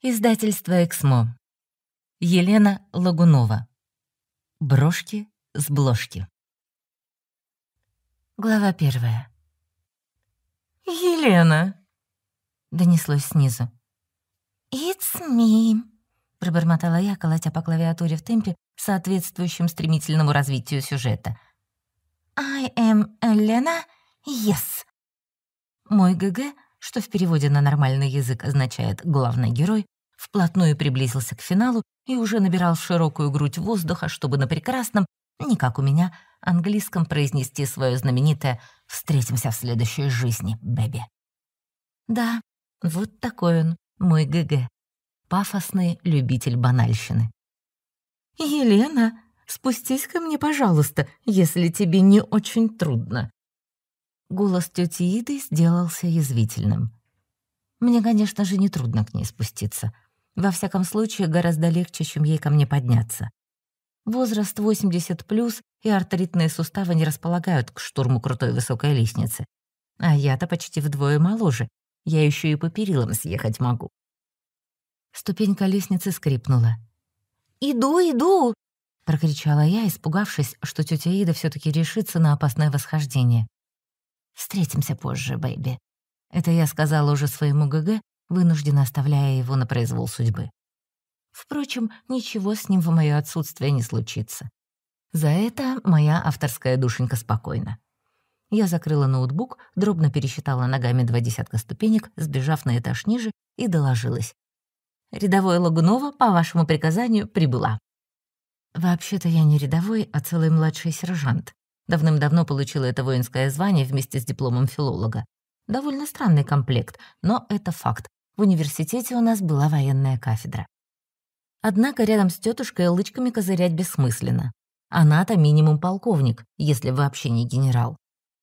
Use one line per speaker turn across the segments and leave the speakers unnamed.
Издательство «Эксмо». Елена Лагунова. Брошки с бложки. Глава первая. «Елена!» — донеслось снизу. «It's me!» — пробормотала я, колотя по клавиатуре в темпе, соответствующем стремительному развитию сюжета. «I am Elena, yes!» Мой ГГ что в переводе на нормальный язык означает «главный герой», вплотную приблизился к финалу и уже набирал широкую грудь воздуха, чтобы на прекрасном, не как у меня, английском произнести свое знаменитое «Встретимся в следующей жизни, Бэби». Да, вот такой он, мой ГГ. Пафосный любитель банальщины. «Елена, спустись ко мне, пожалуйста, если тебе не очень трудно», Голос тети Иды сделался язвительным. Мне, конечно же, нетрудно к ней спуститься. Во всяком случае, гораздо легче, чем ей ко мне подняться. Возраст 80+, плюс и артритные суставы не располагают к штурму крутой высокой лестницы. А я-то почти вдвое моложе. Я еще и по перилам съехать могу. Ступенька лестницы скрипнула. «Иду, иду!» — прокричала я, испугавшись, что тетя Ида все таки решится на опасное восхождение. Встретимся позже, бэйби». Это я сказала уже своему ГГ, вынужденно оставляя его на произвол судьбы. Впрочем, ничего с ним в мое отсутствие не случится. За это моя авторская душенька спокойна. Я закрыла ноутбук, дробно пересчитала ногами два десятка ступенек, сбежав на этаж ниже, и доложилась. «Рядовой Логунова по вашему приказанию, прибыла». Вообще-то я не рядовой, а целый младший сержант. Давным-давно получила это воинское звание вместе с дипломом филолога. Довольно странный комплект, но это факт. В университете у нас была военная кафедра. Однако рядом с тетушкой лычками козырять бессмысленно. Она-то минимум полковник, если вообще не генерал.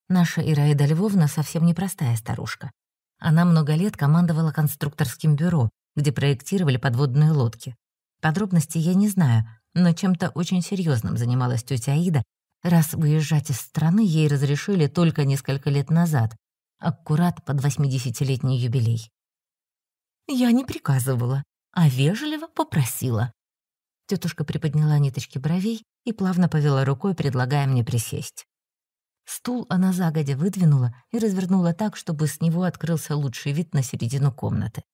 Наша Ираида Львовна совсем непростая старушка. Она много лет командовала конструкторским бюро, где проектировали подводные лодки. Подробностей я не знаю, но чем-то очень серьезным занималась тетя Аида раз выезжать из страны ей разрешили только несколько лет назад, аккурат под 80-летний юбилей. «Я не приказывала, а вежливо попросила». Тетушка приподняла ниточки бровей и плавно повела рукой, предлагая мне присесть. Стул она загодя выдвинула и развернула так, чтобы с него открылся лучший вид на середину комнаты.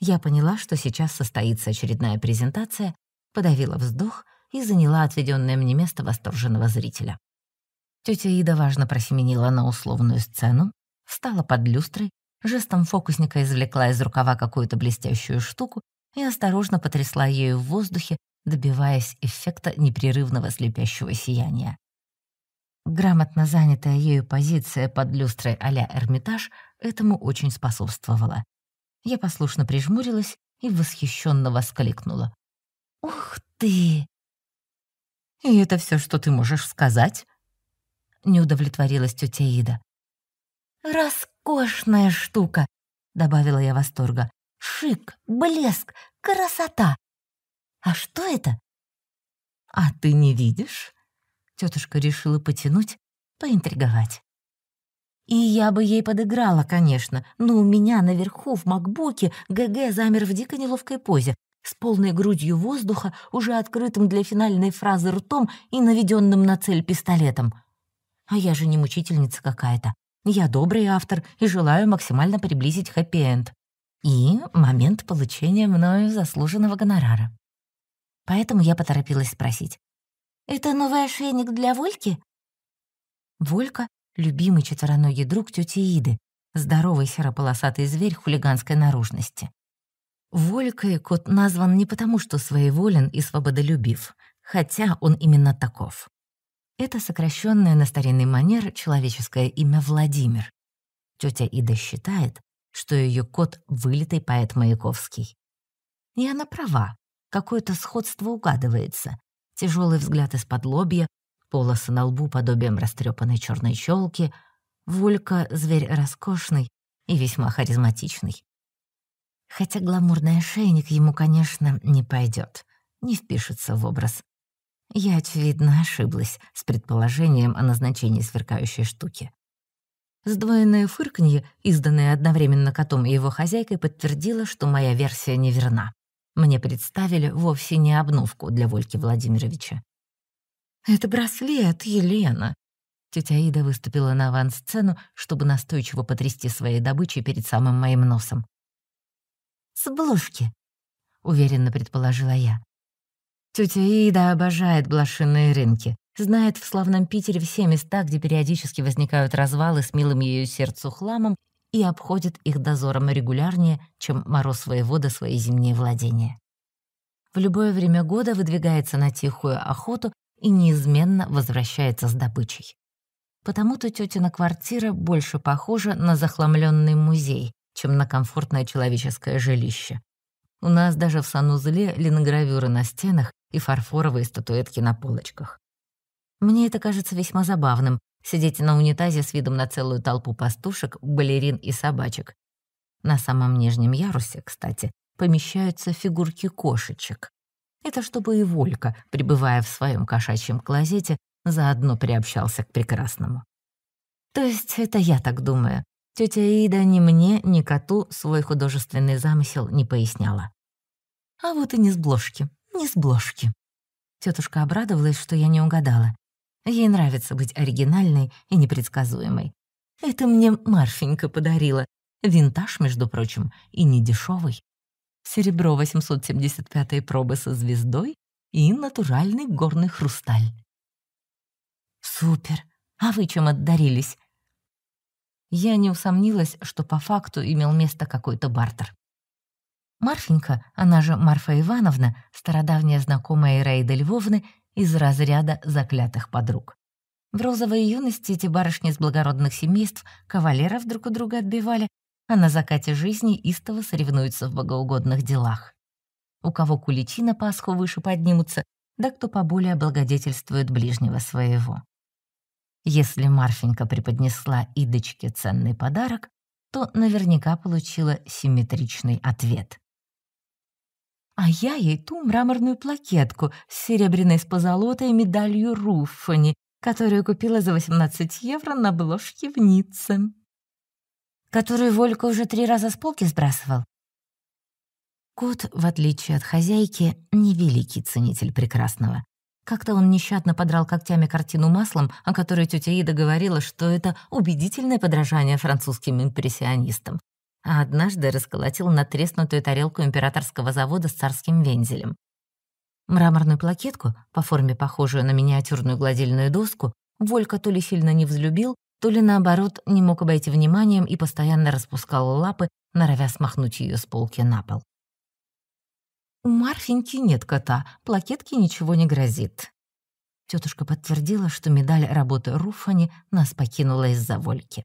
Я поняла, что сейчас состоится очередная презентация, подавила вздох и заняла отведенное мне место восторженного зрителя. Тетя Ида важно просеменила на условную сцену, встала под люстрой, жестом фокусника извлекла из рукава какую-то блестящую штуку и осторожно потрясла ею в воздухе, добиваясь эффекта непрерывного слепящего сияния. Грамотно занятая ею позиция под люстрой а-ля Эрмитаж этому очень способствовала. Я послушно прижмурилась и восхищенно воскликнула. «Ух ты! «И это все, что ты можешь сказать?» Не удовлетворилась тетя Ида. «Роскошная штука!» — добавила я восторга. «Шик, блеск, красота! А что это?» «А ты не видишь?» Тетушка решила потянуть, поинтриговать. И я бы ей подыграла, конечно, но у меня наверху в макбуке ГГ замер в дико неловкой позе, с полной грудью воздуха, уже открытым для финальной фразы ртом и наведенным на цель пистолетом. А я же не мучительница какая-то. Я добрый автор и желаю максимально приблизить хэппи-энд. И момент получения мною заслуженного гонорара. Поэтому я поторопилась спросить. «Это новый ошейник для Вольки?» Волька — любимый четвероногий друг тети Иды, здоровый серополосатый зверь хулиганской наружности. Волькой кот назван не потому, что своеволен и свободолюбив, хотя он именно таков. Это сокращенное на старинный манер человеческое имя Владимир. Тетя Ида считает, что ее кот — вылитый поэт Маяковский. И она права, какое-то сходство угадывается. Тяжелый взгляд из-под лобья, полосы на лбу подобием растрепанной черной челки. Волька — зверь роскошный и весьма харизматичный. Хотя гламурный ошейник ему, конечно, не пойдет, не впишется в образ. Я, очевидно, ошиблась с предположением о назначении сверкающей штуки. Сдвоенное фырканье, изданное одновременно котом и его хозяйкой, подтвердило, что моя версия неверна. Мне представили вовсе не обновку для Вольки Владимировича. «Это браслет, Елена!» Тетя Ида выступила на авансцену, чтобы настойчиво потрясти своей добычей перед самым моим носом с блузки», — уверенно предположила я. Тетя Ида обожает блошиные рынки, знает в славном Питере все места, где периодически возникают развалы с милым ее сердцу хламом и обходит их дозором регулярнее, чем мороз воевода свои зимние владения. В любое время года выдвигается на тихую охоту и неизменно возвращается с добычей. Потому-то тетина квартира больше похожа на захламленный музей, чем на комфортное человеческое жилище. У нас даже в санузле линогравюры на стенах и фарфоровые статуэтки на полочках. Мне это кажется весьма забавным — сидеть на унитазе с видом на целую толпу пастушек, балерин и собачек. На самом нижнем ярусе, кстати, помещаются фигурки кошечек. Это чтобы и Волька, пребывая в своем кошачьем клозете, заодно приобщался к прекрасному. То есть это я так думаю. Тетя Ида ни мне, ни коту свой художественный замысел не поясняла. А вот и не с бложки, не с бложки. Тетушка обрадовалась, что я не угадала. Ей нравится быть оригинальной и непредсказуемой. Это мне Марфенька подарила. Винтаж, между прочим, и не дешевый. Серебро 875-й пробы со звездой и натуральный горный хрусталь. «Супер! А вы чем отдарились?» я не усомнилась, что по факту имел место какой-то бартер. Марфенька, она же Марфа Ивановна, стародавняя знакомая Ираида Львовны, из разряда заклятых подруг. В розовой юности эти барышни из благородных семейств кавалеров друг у друга отбивали, а на закате жизни истово соревнуются в богоугодных делах. У кого куличи на Пасху выше поднимутся, да кто поболее благодетельствует ближнего своего. Если Марфенька преподнесла Идочке ценный подарок, то наверняка получила симметричный ответ. А я ей ту мраморную плакетку с серебряной с позолотой медалью Руффани, которую купила за 18 евро на бложке в Ницце. Которую Волька уже три раза с полки сбрасывал. Кот, в отличие от хозяйки, невеликий ценитель прекрасного. Как-то он нещадно подрал когтями картину маслом, о которой тетя Ида говорила, что это убедительное подражание французским импрессионистам. А однажды расколотил натреснутую тарелку императорского завода с царским вензелем. Мраморную плакетку, по форме похожую на миниатюрную гладильную доску, Волька то ли сильно не взлюбил, то ли, наоборот, не мог обойти вниманием и постоянно распускал лапы, норовя смахнуть ее с полки на пол. У Марфеньки нет кота, плакетке ничего не грозит. Тетушка подтвердила, что медаль работы Руфани нас покинула из-за Вольки.